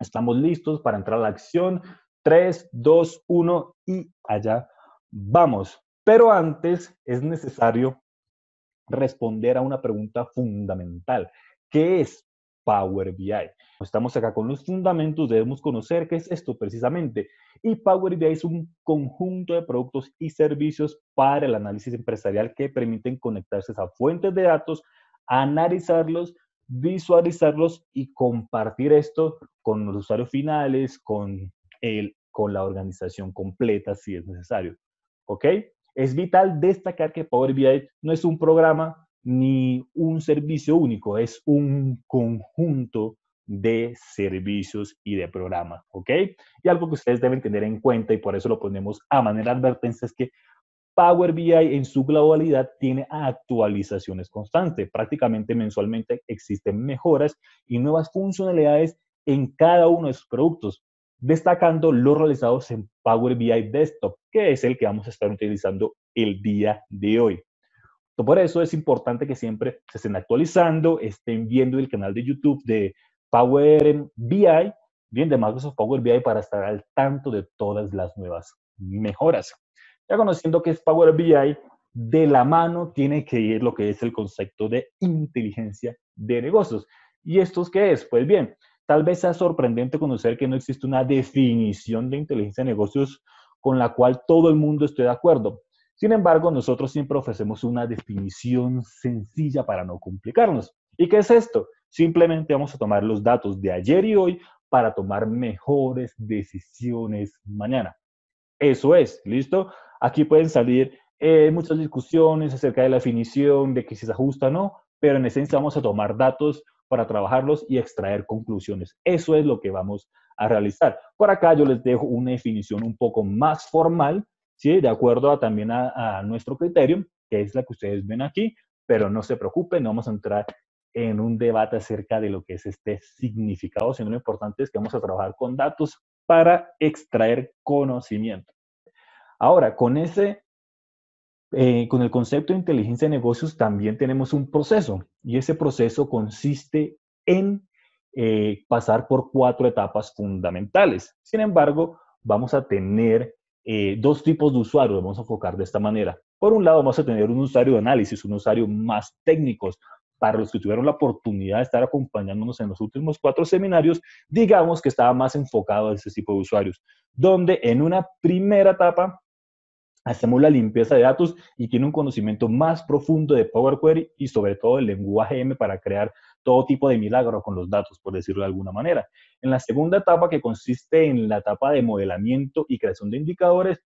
Estamos listos para entrar a la acción. 3, 2, 1 y allá vamos. Pero antes es necesario responder a una pregunta fundamental. ¿Qué es Power BI? Estamos acá con los fundamentos, debemos conocer qué es esto precisamente. Y Power BI es un conjunto de productos y servicios para el análisis empresarial que permiten conectarse a fuentes de datos, analizarlos visualizarlos y compartir esto con los usuarios finales, con, el, con la organización completa si es necesario. ¿Ok? Es vital destacar que Power BI no es un programa ni un servicio único, es un conjunto de servicios y de programas, ¿ok? Y algo que ustedes deben tener en cuenta y por eso lo ponemos a manera de advertencia es que Power BI en su globalidad tiene actualizaciones constantes. Prácticamente mensualmente existen mejoras y nuevas funcionalidades en cada uno de sus productos, destacando los realizados en Power BI Desktop, que es el que vamos a estar utilizando el día de hoy. Por eso es importante que siempre se estén actualizando, estén viendo el canal de YouTube de Power BI, bien de Microsoft Power BI para estar al tanto de todas las nuevas mejoras ya conociendo que es Power BI, de la mano tiene que ir lo que es el concepto de inteligencia de negocios. ¿Y esto qué es? Pues bien, tal vez sea sorprendente conocer que no existe una definición de inteligencia de negocios con la cual todo el mundo esté de acuerdo. Sin embargo, nosotros siempre ofrecemos una definición sencilla para no complicarnos. ¿Y qué es esto? Simplemente vamos a tomar los datos de ayer y hoy para tomar mejores decisiones mañana. Eso es, ¿listo? Aquí pueden salir eh, muchas discusiones acerca de la definición, de que si se ajusta o no, pero en esencia vamos a tomar datos para trabajarlos y extraer conclusiones. Eso es lo que vamos a realizar. Por acá yo les dejo una definición un poco más formal, ¿sí? de acuerdo a, también a, a nuestro criterio, que es la que ustedes ven aquí, pero no se preocupen, no vamos a entrar en un debate acerca de lo que es este significado, sino lo importante es que vamos a trabajar con datos para extraer conocimiento. Ahora, con ese, eh, con el concepto de inteligencia de negocios también tenemos un proceso y ese proceso consiste en eh, pasar por cuatro etapas fundamentales. Sin embargo, vamos a tener eh, dos tipos de usuarios, vamos a enfocar de esta manera. Por un lado, vamos a tener un usuario de análisis, un usuario más técnicos. Para los que tuvieron la oportunidad de estar acompañándonos en los últimos cuatro seminarios, digamos que estaba más enfocado a ese tipo de usuarios, donde en una primera etapa hacemos la limpieza de datos y tiene un conocimiento más profundo de Power Query y sobre todo el lenguaje M para crear todo tipo de milagro con los datos, por decirlo de alguna manera. En la segunda etapa, que consiste en la etapa de modelamiento y creación de indicadores,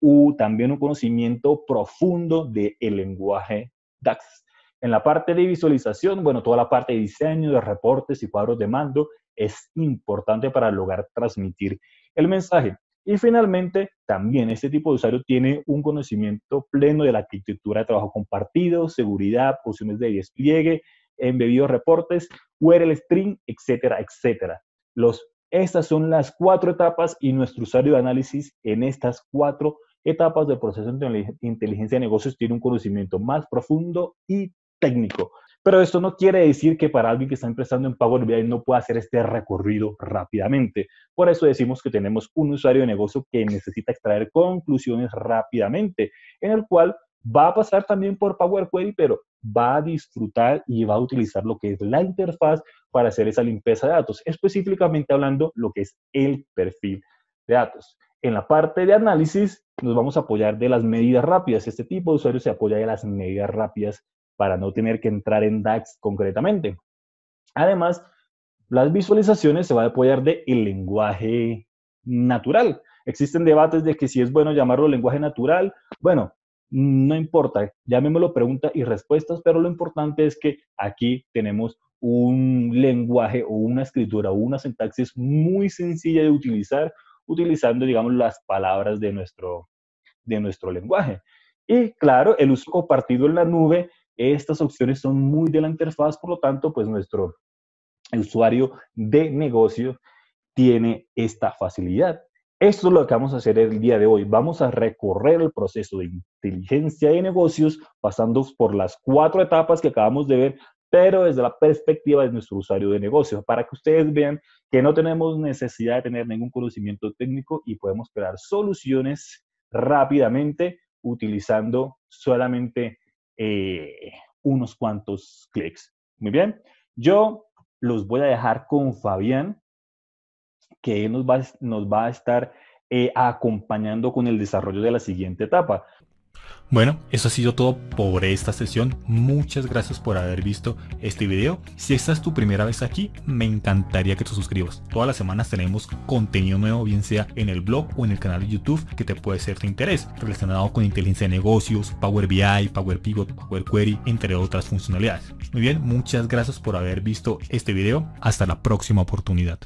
hubo también un conocimiento profundo del lenguaje DAX. En la parte de visualización, bueno, toda la parte de diseño, de reportes y cuadros de mando es importante para lograr transmitir el mensaje. Y finalmente, también este tipo de usuario tiene un conocimiento pleno de la arquitectura de trabajo compartido, seguridad, opciones de despliegue, embebidos reportes, URL string, etcétera, etcétera. estas son las cuatro etapas y nuestro usuario de análisis en estas cuatro etapas del proceso de inteligencia de negocios tiene un conocimiento más profundo y técnico. Pero esto no quiere decir que para alguien que está empezando en Power BI no pueda hacer este recorrido rápidamente. Por eso decimos que tenemos un usuario de negocio que necesita extraer conclusiones rápidamente, en el cual va a pasar también por Power Query, pero va a disfrutar y va a utilizar lo que es la interfaz para hacer esa limpieza de datos, específicamente hablando lo que es el perfil de datos. En la parte de análisis nos vamos a apoyar de las medidas rápidas. Este tipo de usuario se apoya de las medidas rápidas para no tener que entrar en DAX concretamente. Además, las visualizaciones se van a apoyar de el lenguaje natural. Existen debates de que si es bueno llamarlo lenguaje natural. Bueno, no importa, llamémoslo pregunta y respuestas, pero lo importante es que aquí tenemos un lenguaje o una escritura o una sintaxis muy sencilla de utilizar, utilizando, digamos, las palabras de nuestro, de nuestro lenguaje. Y claro, el uso compartido en la nube estas opciones son muy de la interfaz, por lo tanto, pues nuestro usuario de negocio tiene esta facilidad. Esto es lo que vamos a hacer el día de hoy. Vamos a recorrer el proceso de inteligencia de negocios pasando por las cuatro etapas que acabamos de ver, pero desde la perspectiva de nuestro usuario de negocio, para que ustedes vean que no tenemos necesidad de tener ningún conocimiento técnico y podemos crear soluciones rápidamente utilizando solamente eh, unos cuantos clics. Muy bien, yo los voy a dejar con Fabián, que nos va, nos va a estar eh, acompañando con el desarrollo de la siguiente etapa. Bueno, eso ha sido todo por esta sesión. Muchas gracias por haber visto este video. Si esta es tu primera vez aquí, me encantaría que te suscribas. Todas las semanas tenemos contenido nuevo, bien sea en el blog o en el canal de YouTube, que te puede ser de interés, relacionado con inteligencia de negocios, Power BI, Power Pivot, Power Query, entre otras funcionalidades. Muy bien, muchas gracias por haber visto este video. Hasta la próxima oportunidad.